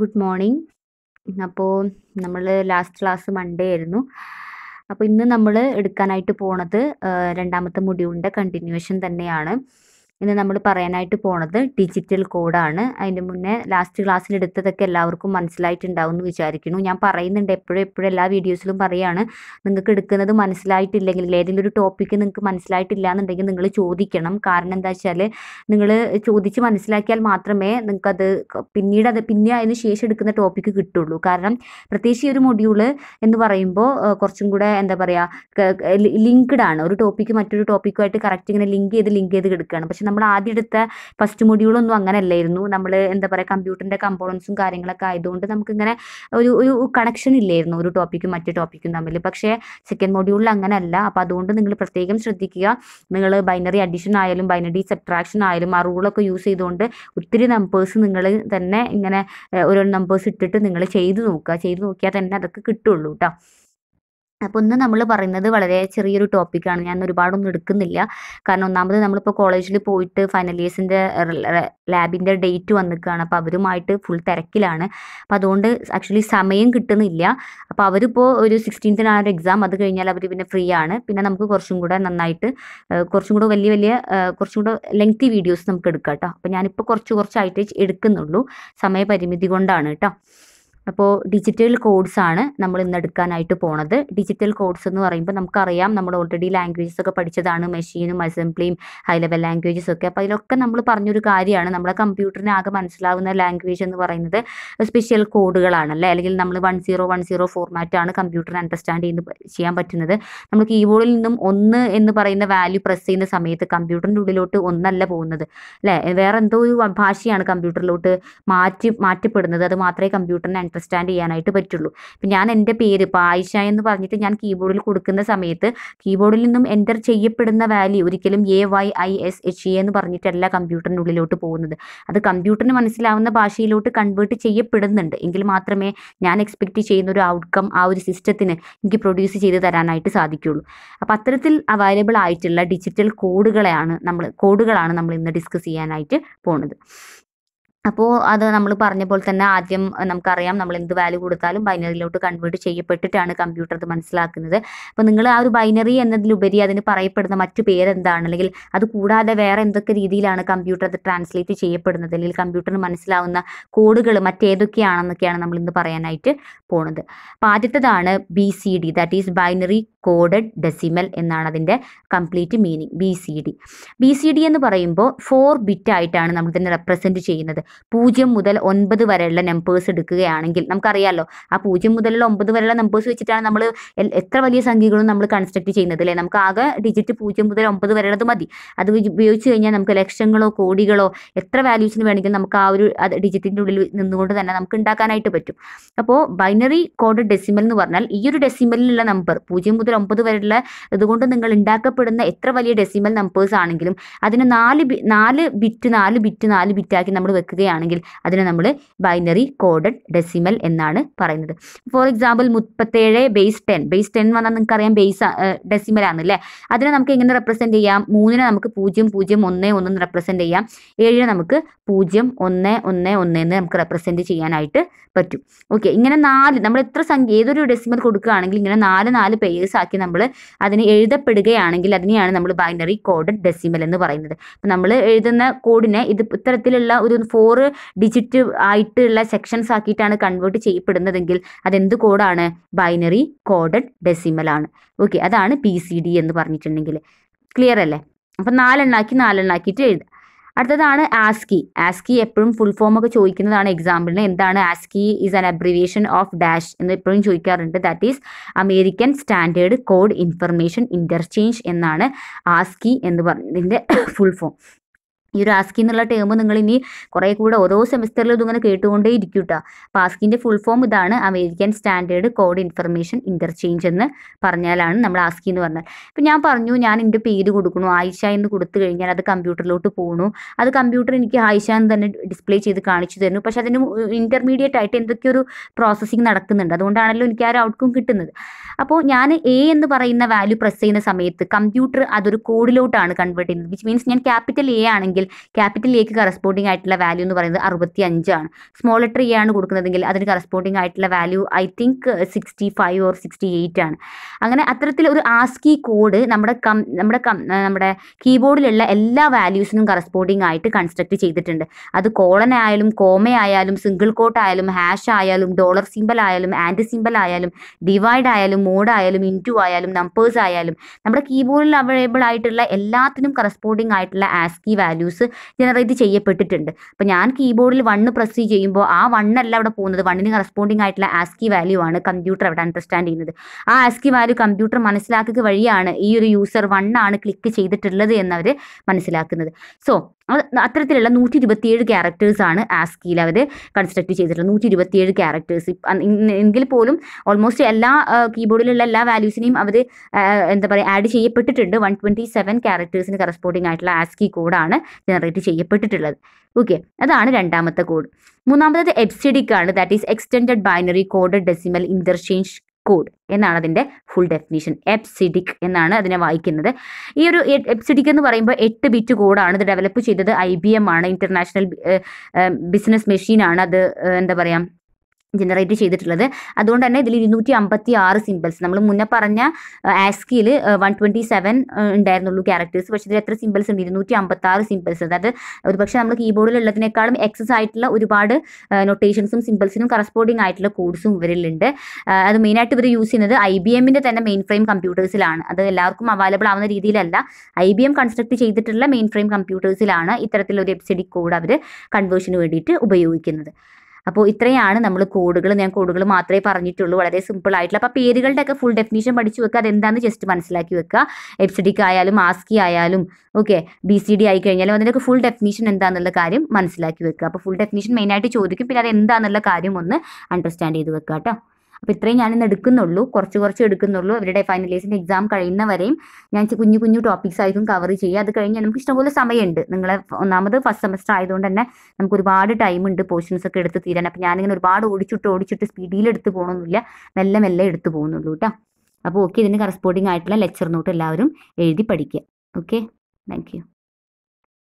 good morning അപ്പോൾ നമ്മൾ last class Monday ആയിരുന്നു അപ്പോൾ ഇന്ന് നമ്മൾ എടുക്കാനായിട്ട് പോണത് രണ്ടാമത്തെ മൊഡ്യൂളിൻ്റെ കണ്ടിന്യൂഷൻ തന്നെയാണ് ഇന്ന് നമ്മൾ പറയാനായിട്ട് പോണത് ഡിജിറ്റൽ കോഡാണ് അതിൻ്റെ മുന്നേ ലാസ്റ്റ് ക്ലാസ്സിൽ എടുത്തതൊക്കെ എല്ലാവർക്കും മനസ്സിലായിട്ടുണ്ടാവും എന്ന് വിചാരിക്കുന്നു ഞാൻ പറയുന്നുണ്ട് എപ്പോഴും എപ്പോഴും എല്ലാ വീഡിയോസിലും പറയാണ് നിങ്ങൾക്ക് എടുക്കുന്നത് മനസ്സിലായിട്ടില്ലെങ്കിൽ ഏതെങ്കിലും ഒരു ടോപ്പിക്ക് നിങ്ങൾക്ക് മനസ്സിലായിട്ടില്ല എന്നുണ്ടെങ്കിൽ നിങ്ങൾ ചോദിക്കണം കാരണം എന്താ വെച്ചാൽ നിങ്ങൾ ചോദിച്ച് മനസ്സിലാക്കിയാൽ മാത്രമേ നിങ്ങൾക്കത് പിന്നീട് അത് പിന്നെ അതിന് ശേഷം എടുക്കുന്ന ടോപ്പിക്ക് കിട്ടുള്ളൂ കാരണം പ്രത്യേകിച്ച് ഈ ഒരു മൊഡ്യൂൾ എന്ന് പറയുമ്പോൾ കുറച്ചും കൂടെ എന്താ പറയുക ലിങ്ക്ഡ് ആണ് ഒരു ടോപ്പിക്ക് മറ്റൊരു ടോപ്പിക്കുമായിട്ട് കറക്റ്റ് ഇങ്ങനെ ലിങ്ക് ചെയ്ത് ലിങ്ക് ചെയ്ത് കിടക്കുകയാണ് പക്ഷെ നമ്മൾ ആദ്യം എടുത്ത ഫസ്റ്റ് മൊഡ്യൂളൊന്നും അല്ലായിരുന്നു നമ്മൾ എന്താ പറയുക കമ്പ്യൂട്ടറിൻ്റെ കമ്പോണൻസും കാര്യങ്ങളൊക്കെ ആയതുകൊണ്ട് നമുക്കിങ്ങനെ ഒരു ഒരു കണക്ഷൻ ഇല്ലായിരുന്നു ഒരു ടോപ്പിക്കും മറ്റു ടോപ്പിക്കും തമ്മിൽ പക്ഷേ സെക്കൻഡ് മൊഡ്യൂളിൽ അല്ല അപ്പോൾ അതുകൊണ്ട് നിങ്ങൾ പ്രത്യേകം ശ്രദ്ധിക്കുക നിങ്ങൾ ബൈനറി അഡീഷൻ ആയാലും ബൈനറി സബ്ട്രാക്ഷൻ ആയാലും ആ റൂളൊക്കെ യൂസ് ചെയ്തുകൊണ്ട് ഒത്തിരി നമ്പേഴ്സ് നിങ്ങൾ തന്നെ ഇങ്ങനെ ഓരോ നമ്പേഴ്സ് ഇട്ടിട്ട് നിങ്ങൾ ചെയ്തു നോക്കുക ചെയ്തു നോക്കിയാൽ തന്നെ അതൊക്കെ കിട്ടുള്ളൂ കേട്ടോ അപ്പോൾ ഇന്ന് നമ്മൾ പറയുന്നത് വളരെ ചെറിയൊരു ടോപ്പിക്കാണ് ഞാൻ ഒരുപാടൊന്നും എടുക്കുന്നില്ല കാരണം ഒന്നാമത് നമ്മളിപ്പോൾ കോളേജിൽ പോയിട്ട് ഫൈനൽ ഇയേഴ്സിൻ്റെ ലാബിൻ്റെ ഡേറ്റ് വന്നിക്കുകയാണ് അപ്പോൾ അവരുമായിട്ട് ഫുൾ തിരക്കിലാണ് അപ്പോൾ അതുകൊണ്ട് ആക്ച്വലി സമയം കിട്ടുന്നില്ല അപ്പോൾ അവരിപ്പോൾ ഒരു സിക്സ്റ്റീൻത്തിനാണ് ഒരു എക്സാം അത് കഴിഞ്ഞാൽ അവർ പിന്നെ ഫ്രീ ആണ് പിന്നെ നമുക്ക് കുറച്ചും കൂടെ നന്നായിട്ട് കുറച്ചും കൂടെ വലിയ വലിയ കുറച്ചും കൂടെ ലെങ്തി വീഡിയോസ് നമുക്ക് എടുക്കാം കേട്ടോ അപ്പോൾ ഞാനിപ്പോൾ കുറച്ച് കുറച്ചായിട്ട് എടുക്കുന്നുള്ളൂ സമയപരിമിതി കൊണ്ടാണ് കേട്ടോ അപ്പോൾ ഡിജിറ്റൽ കോഡ്സ് ആണ് നമ്മൾ ഇന്ന് എടുക്കാനായിട്ട് പോണത് ഡിജിറ്റൽ കോഡ്സ് എന്ന് പറയുമ്പോൾ നമുക്കറിയാം നമ്മൾ ഓൾറെഡി ലാംഗ്വേജസ് ഒക്കെ പഠിച്ചതാണ് മെഷീനും അസംബ്ലിയും ഹൈ ലെവൽ ലാംഗ്വേജസ് ഒക്കെ അപ്പോൾ അതിലൊക്കെ നമ്മൾ പറഞ്ഞൊരു കാര്യമാണ് നമ്മളെ കമ്പ്യൂട്ടറിന് ആകെ മനസ്സിലാവുന്ന ലാംഗ്വേജ് എന്ന് പറയുന്നത് സ്പെഷ്യൽ കോഡുകളാണ് അല്ലേ അല്ലെങ്കിൽ നമ്മൾ വൺ സീറോ വൺ സീറോ ആണ് കമ്പ്യൂട്ടറിന് അണ്ടർസ്റ്റാൻഡ് ചെയ്ത് ചെയ്യാൻ പറ്റുന്നത് നമ്മൾ കീബോർഡിൽ നിന്നും ഒന്ന് എന്ന് പറയുന്ന വാല്യൂ പ്രസ് ചെയ്യുന്ന സമയത്ത് കമ്പ്യൂട്ടറിൻ്റെ ഉള്ളിലോട്ട് ഒന്നല്ല പോകുന്നത് അല്ലേ വേറെ എന്തോ ഒരു ഭാഷയാണ് കമ്പ്യൂട്ടറിലോട്ട് മാറ്റി മാറ്റപ്പെടുന്നത് അത് മാത്രമേ കമ്പ്യൂട്ടറിന് പ്രസ്റ്റാൻഡ് ചെയ്യാനായിട്ട് പറ്റുള്ളൂ ഇപ്പം ഞാൻ എൻ്റെ പേര് ഇപ്പോൾ ആയിഷ എന്ന് പറഞ്ഞിട്ട് ഞാൻ കീബോർഡിൽ കൊടുക്കുന്ന സമയത്ത് കീബോർഡിൽ നിന്നും എൻ്റർ ചെയ്യപ്പെടുന്ന വാല്യൂ ഒരിക്കലും A Y I S H E എന്ന് പറഞ്ഞിട്ടല്ല കമ്പ്യൂട്ടറിൻ്റെ ഉള്ളിലോട്ട് പോകുന്നത് അത് കമ്പ്യൂട്ടറിന് മനസ്സിലാവുന്ന ഭാഷയിലോട്ട് കൺവേർട്ട് ചെയ്യപ്പെടുന്നുണ്ട് എങ്കിൽ മാത്രമേ ഞാൻ എക്സ്പെക്റ്റ് ചെയ്യുന്ന ഒരു ഔട്ട്കം ആ ഒരു സിസ്റ്റത്തിന് എനിക്ക് പ്രൊഡ്യൂസ് ചെയ്ത് തരാനായിട്ട് സാധിക്കുകയുള്ളൂ അപ്പം അത്തരത്തിൽ അവൈലബിൾ ആയിട്ടുള്ള ഡിജിറ്റൽ കോഡുകളെയാണ് നമ്മൾ കോഡുകളാണ് നമ്മൾ ഇന്ന് ഡിസ്കസ് ചെയ്യാനായിട്ട് പോണത് അപ്പോൾ അത് നമ്മൾ പറഞ്ഞ പോലെ തന്നെ ആദ്യം നമുക്കറിയാം നമ്മൾ എന്ത് വാല്യൂ കൊടുത്താലും ബൈനറിയിലോട്ട് കൺവേർട്ട് ചെയ്യപ്പെട്ടിട്ടാണ് കമ്പ്യൂട്ടർ അത് മനസ്സിലാക്കുന്നത് അപ്പോൾ നിങ്ങൾ ആ ഒരു ബൈനറി എന്നതിലുപരി അതിന് പറയപ്പെടുന്ന മറ്റു പേരെന്താണ് അല്ലെങ്കിൽ അത് കൂടാതെ വേറെ എന്തൊക്കെ രീതിയിലാണ് കമ്പ്യൂട്ടർ അത് ട്രാൻസ്ലേറ്റ് ചെയ്യപ്പെടുന്നത് അല്ലെങ്കിൽ കമ്പ്യൂട്ടറിന് മനസ്സിലാവുന്ന കോഡുകൾ മറ്റേതൊക്കെയാണെന്നൊക്കെയാണ് നമ്മൾ ഇന്ന് പറയാനായിട്ട് പോണത് അപ്പോൾ ആദ്യത്തേതാണ് B C D that is binary coded decimal എന്നാണ് അതിൻ്റെ complete meaning B C D B C D എന്ന് പറയുമ്പോൾ ഫോർ ബിറ്റ് ആയിട്ടാണ് നമ്മൾ ഇതിനെ റെപ്രസെൻറ്റ് ചെയ്യുന്നത് പൂജ്യം മുതൽ ഒൻപത് വരെയുള്ള നമ്പേഴ്സ് എടുക്കുകയാണെങ്കിൽ നമുക്കറിയാമല്ലോ ആ പൂജ്യം മുതലുള്ള ഒമ്പത് വരെയുള്ള നമ്പേഴ്സ് വെച്ചിട്ടാണ് നമ്മൾ എത്ര വലിയ സംഖ്യകളും നമ്മൾ കൺസ്ട്രക്ട് ചെയ്യുന്നത് അല്ലേ നമുക്ക് ആകെ ഡിജിറ്റ് പൂജ്യം മുതൽ ഒമ്പത് വരെയുള്ളത് മതി അത് ഉപയോഗിച്ച് കഴിഞ്ഞാൽ നമുക്ക് ലക്ഷങ്ങളോ കോടികളോ എത്ര വാല്യൂസിന് വേണമെങ്കിലും നമുക്ക് ആ ഒരു ഡിജിറ്റിൻ്റെ ഉള്ളിൽ നിന്നുകൊണ്ട് തന്നെ നമുക്ക് ഉണ്ടാക്കാനായിട്ട് പറ്റും അപ്പോൾ ബൈനറി കോഡ് ഡെസിമൽ എന്ന് പറഞ്ഞാൽ ഈ ഒരു ഡെസിമലിലുള്ള നമ്പർ പൂജ്യം മുതൽ ഒമ്പത് വരെയുള്ള ഇതുകൊണ്ട് നിങ്ങൾ ഉണ്ടാക്കപ്പെടുന്ന എത്ര വലിയ ഡെസിമൽ നമ്പേഴ്സ് ആണെങ്കിലും അതിന് നാല് നാല് ബിറ്റ് നാല് ബിറ്റ് നാല് ബിറ്റാക്കി നമ്മൾ വെക്കുക നൽകുകയാണെങ്കിൽ അതിനെ നമ്മൾ ബൈനറി കോഡഡ് ഡെസിമൽ എന്നാണ് പറയുന്നത് ഫോർ എക്സാമ്പിൾ മുപ്പത്തേഴ് ബേസ് ടെൻ ബേസ് ടെൻ വന്നാൽ നിങ്ങൾക്ക് അറിയാം ബേസ് ഡെസിമൽ ആണ് അല്ലേ അതിനെ നമുക്ക് എങ്ങനെ റെപ്രസെന്റ് ചെയ്യാം മൂന്നിനെ നമുക്ക് പൂജ്യം പൂജ്യം ഒന്ന് ഒന്ന് റെപ്രസെന്റ് ചെയ്യാം ഏഴിനെ നമുക്ക് പൂജ്യം ഒന്ന് ഒന്ന് ഒന്ന് എന്ന് നമുക്ക് റെപ്രസെന്റ് ചെയ്യാനായിട്ട് പറ്റും ഓക്കെ ഇങ്ങനെ നാല് നമ്മൾ എത്ര സംഖ്യ ഏതൊരു ഡെസിമൽ കൊടുക്കുകയാണെങ്കിൽ ഇങ്ങനെ നാല് നാല് പേയേഴ്സ് ആക്കി നമ്മൾ അതിന് എഴുതപ്പെടുകയാണെങ്കിൽ അതിനെയാണ് നമ്മൾ ബൈനറി കോഡഡ് ഡെസിമൽ എന്ന് പറയുന്നത് നമ്മൾ എഴുതുന്ന കോഡിനെ ഇത് ഇത്തരത്തിലുള്ള ഒരു ഫോർ ഫോറ് ഡിജിറ്റ് ആയിട്ടുള്ള സെക്ഷൻസ് ആക്കിയിട്ടാണ് കൺവേർട്ട് ചെയ്യപ്പെടുന്നതെങ്കിൽ അതെന്ത് കോഡാണ് ബൈനറി കോഡഡ് ഡെസിമൽ ആണ് ഓക്കെ അതാണ് പി സി ഡി എന്ന് പറഞ്ഞിട്ടുണ്ടെങ്കിൽ ക്ലിയർ അല്ലേ അപ്പം നാലെണ്ണാക്കി നാലെണ്ണാക്കിയിട്ട് എഴുതുക അടുത്തതാണ് ആസ്കി ആസ്കി എപ്പോഴും ഫുൾ ഫോം ഒക്കെ ചോദിക്കുന്നതാണ് എക്സാമ്പിളിന് എന്താണ് ASCII is an abbreviation of dash എന്ന് എപ്പോഴും ചോദിക്കാറുണ്ട് that is American Standard Code Information Interchange എന്നാണ് ആസ്കി എന്ന് പറഞ്ഞതിൻ്റെ ഫുൾ ഫോം ഈ ഒരു ആസ്കി എന്നുള്ള ടേം നിങ്ങൾ ഇനി കുറെ കൂടെ ഓരോ സെമിസ്റ്ററിലും ഇതിങ്ങനെ കേട്ടുകൊണ്ടേ ഇരിക്കും കേട്ടോ അപ്പോൾ ഫുൾ ഫോം ഇതാണ് American Standard Code Information Interchange എന്ന് പറഞ്ഞാലാണ് നമ്മൾ ആസ്കി എന്ന് പറഞ്ഞാൽ ഇപ്പൊ ഞാൻ പറഞ്ഞു ഞാൻ എന്റെ പേര് കൊടുക്കണു ആയിഷ എന്ന് കൊടുത്തു കഴിഞ്ഞാൽ അത് കമ്പ്യൂട്ടറിലോട്ട് പോകണു അത് കമ്പ്യൂട്ടർ എനിക്ക് ആയിഷ എന്ന് തന്നെ ഡിസ്പ്ലേ ചെയ്ത് കാണിച്ചു തരുന്നു പക്ഷെ അതിന് ഇൻ്റർമീഡിയറ്റ് ആയിട്ട് എന്തൊക്കെ ഒരു പ്രോസസ്സിങ് നടക്കുന്നുണ്ട് അതുകൊണ്ടാണല്ലോ എനിക്ക് ആ ഒരു ഔട്ട്കം കിട്ടുന്നത് അപ്പോൾ ഞാൻ എ എന്ന് പറയുന്ന വാല്യൂ പ്രസ് ചെയ്യുന്ന സമയത്ത് കമ്പ്യൂട്ടർ അതൊരു കോഡിലോട്ടാണ് കൺവേർട്ട് ചെയ്യുന്നത് വിച്ച് മീൻസ് ഞാൻ ക്യാപിറ്റൽ എ ആണെങ്കിൽ കൊടുക്കുന്നതെങ്കിൽ ക്യാപിറ്റൽ എക്ക് കറസ്പോണ്ടിങ് ആയിട്ടുള്ള വാല്യൂ എന്ന് പറയുന്നത് അറുപത്തി അഞ്ചാണ് സ്മോൾ ലെറ്റർ ഇ e ആണ് കൊടുക്കുന്നതെങ്കിൽ അതിന് കറസ്പോണ്ടിങ് ആയിട്ടുള്ള value I think sixty five or sixty eight ആണ് അങ്ങനെ അത്തരത്തിൽ ഒരു ആസ്കി കോഡ് നമ്മുടെ കം നമ്മുടെ കം നമ്മുടെ കീബോർഡിലുള്ള എല്ലാ വാല്യൂസിനും കറസ്പോണ്ടിങ് ആയിട്ട് കൺസ്ട്രക്ട് ചെയ്തിട്ടുണ്ട് അത് കോളൻ ആയാലും കോമ ആയാലും സിംഗിൾ കോട്ട് ആയാലും ഹാഷ് ആയാലും ഡോളർ സിംബൽ ആയാലും ആൻഡ് സിംബൽ ആയാലും ഡിവൈഡ് ആയാലും മോഡ് ആയാലും ഇൻറ്റു ആയാലും നമ്പേഴ്സ് ആയാലും നമ്മുടെ കീബോർഡിൽ അവൈലബിൾ ആയിട്ടുള്ള എല്ലാത്തിനും കറസ്പോണ്ടിങ് ആയിട്ടുള്ള ആസ്കി വാല്യൂസ് ജ്യൂസ് ജനറേറ്റ് ചെയ്യപ്പെട്ടിട്ടുണ്ട് അപ്പോൾ ഞാൻ കീബോർഡിൽ വണ്ണ് പ്രസ് ചെയ്യുമ്പോൾ ആ വണ്ണല്ല അവിടെ പോകുന്നത് വണ്ണിന് കറസ്പോണ്ടിങ് ആയിട്ടുള്ള ആസ്കി വാല്യൂ ആണ് കമ്പ്യൂട്ടർ അവിടെ അണ്ടർസ്റ്റാൻഡ് ചെയ്യുന്നത് ആ ആസ്കി വാല്യൂ കമ്പ്യൂട്ടർ മനസ്സിലാക്കുക വഴിയാണ് ഈ ഒരു യൂസർ വണ്ണാണ് ക്ലിക്ക് ചെയ്തിട്ടുള്ളത് എന്നവർ മനസ്സിലാക്കുന്നത് സോ അത്തരത്തിലുള്ള നൂറ്റി ഇരുപത്തിയേഴ് ക്യാരക്ടേഴ്സ് ആണ് ആസ്കിയിൽ അവർ കൺസ്ട്രക്ട് ചെയ്തിട്ടുള്ളത് നൂറ്റി ഇരുപത്തിയേഴ് ക്യാരക്ടേഴ്സ് എങ്കിൽ പോലും ഓൾമോസ്റ്റ് എല്ലാ കീബോർഡിലുള്ള എല്ലാ വാല്യൂസിനെയും അവർ എന്താ പറയുക ആഡ് ചെയ്യപ്പെട്ടിട്ടുണ്ട് വൺ ട്വൻറ്റി സെവൻ ക്യാരക്ടേഴ്സിന് കറസ്പോണ്ടിങ് ആയിട്ടുള്ള ആസ്കി കോഡാണ് ജനറേറ്റ് ചെയ്യപ്പെട്ടിട്ടുള്ളത് ഓക്കെ അതാണ് രണ്ടാമത്തെ കോഡ് മൂന്നാമത്തത് എബ്സിഡിക് ആണ് that is extended binary coded decimal interchange code എന്നാണ് അതിൻ്റെ ഫുൾ ഡെഫിനേഷൻ എപ്സിഡിക് എന്നാണ് അതിനെ വായിക്കുന്നത് ഈ ഒരു എപ്സിഡിക് എന്ന് പറയുമ്പോൾ എട്ട് ബിറ്റ് കോഡാണ് ഇത് ഡെവലപ്പ് ചെയ്തത് ഐ ബി എം ആണ് ഇൻ്റർനാഷണൽ ബിസിനസ് മെഷീനാണ് അത് എന്താ പറയുക ജനറേറ്റ് ചെയ്തിട്ടുള്ളത് അതുകൊണ്ട് തന്നെ ഇതിൽ ഇരുന്നൂറ്റി അമ്പത്തി ആറ് സിമ്പിൾസ് നമ്മൾ മുന്നേ പറഞ്ഞ ആസ്കിയിൽ വൺ ട്വൻറ്റി സെവൻ ഉണ്ടായിരുന്നുള്ളൂ ക്യാരക്ടേഴ്സ് പക്ഷേ ഇതിൽ എത്ര സിമ്പിൾസ് ഉണ്ട് ഇരുന്നൂറ്റി അമ്പത്തി ആറ് സിമ്പിൾസ് അതായത് ഒരു പക്ഷേ നമ്മൾ കീബോർഡിലുള്ളതിനേക്കാളും എക്സസ് ആയിട്ടുള്ള ഒരുപാട് നൊട്ടേഷൻസും സിമ്പിൾസിനും കറസ്പോണ്ടിങ് ആയിട്ടുള്ള കോഡ്സും ഇവരിലുണ്ട് അത് മെയിനായിട്ട് ഇവർ യൂസ് ചെയ്യുന്നത് ഐ ബി എമ്മിൻ്റെ തന്നെ മെയിൻ ഫ്രെയിം കമ്പ്യൂട്ടേഴ്സിലാണ് അത് എല്ലാവർക്കും അവൈലബിൾ ആവുന്ന രീതിയിലല്ല ഐ ബി എം കൺസ്ട്രക്ട് ചെയ്തിട്ടുള്ള മെയിൻ ഫ്രെയിം കമ്പ്യൂട്ടേഴ്സിലാണ് ഇത്തരത്തിലൊരു എബ്സിഡി കോഡ് അവർ കൺവേർഷന് വേണ്ടിയിട്ട് ഉപയോഗിക്കുന്നത് അപ്പോൾ ഇത്രയാണ് നമ്മൾ കോഡുകൾ ഞാൻ കോഡുകൾ മാത്രമേ പറഞ്ഞിട്ടുള്ളൂ വളരെ സിമ്പിൾ ആയിട്ടുള്ള അപ്പോൾ പേരുകളുടെയൊക്കെ ഫുൾ ഡെഫിനേഷൻ പഠിച്ചു വെക്കുക അതെന്താന്ന് ജസ്റ്റ് മനസ്സിലാക്കി വെക്കുക എപ്സിഡിക് ആയാലും ആസ്കി ആയാലും ഓക്കെ ബി സി ഡി ആയി കഴിഞ്ഞാലും അതിൻ്റെയൊക്കെ ഫുൾ ഡെഫിനേഷൻ എന്താണെന്നുള്ള കാര്യം മനസ്സിലാക്കി വെക്കുക അപ്പോൾ ഫുൾ ഡെഫിനേഷൻ മെയിനായിട്ട് ചോദിക്കും പിന്നെ അത് എന്താണെന്നുള്ള കാര്യം ഒന്ന് അണ്ടർസ്റ്റാൻഡ് ചെയ്ത് വെക്കുക കേട്ടോ അപ്പോൾ ഇത്രയും ഞാൻ ഇന്ന് എടുക്കുന്നുള്ളൂ കുറച്ച് കുറച്ച് എടുക്കുന്നുള്ളൂ അവരുടെ ഫൈനലൈസിന്റെ എക്സാം കഴിയുന്നവരെയും ഞാൻ കുഞ്ഞു കുഞ്ഞു ടോപ്പിക്സ് ആയിരിക്കും കവർ ചെയ്യുക അത് കഴിഞ്ഞ് നമുക്ക് ഇഷ്ടംപോലെ സമയമുണ്ട് നിങ്ങളെ ഒന്നാമത് ഫസ്റ്റ് സെമസ്റ്റർ ആയതുകൊണ്ട് തന്നെ നമുക്ക് ഒരുപാട് ടൈം ഉണ്ട് പോർഷൻസ് ഒക്കെ എടുത്ത് തീരാൻ അപ്പോൾ ഞാനിങ്ങനെ ഒരുപാട് ഓടിച്ചിട്ട് ഓടിച്ചിട്ട് സ്പീഡിൽ എടുത്ത് പോകണമെന്നില്ല മെല്ലെ മെല്ലെ എടുത്ത് പോകുന്നുള്ളൂ കേട്ടോ അപ്പോൾ ഓക്കെ ഇതിന് കറസ്പോണ്ടിങ് ആയിട്ടുള്ള ലെക്ചർ നോട്ട് എല്ലാവരും എഴുതി പഠിക്കുക ഓക്കെ താങ്ക്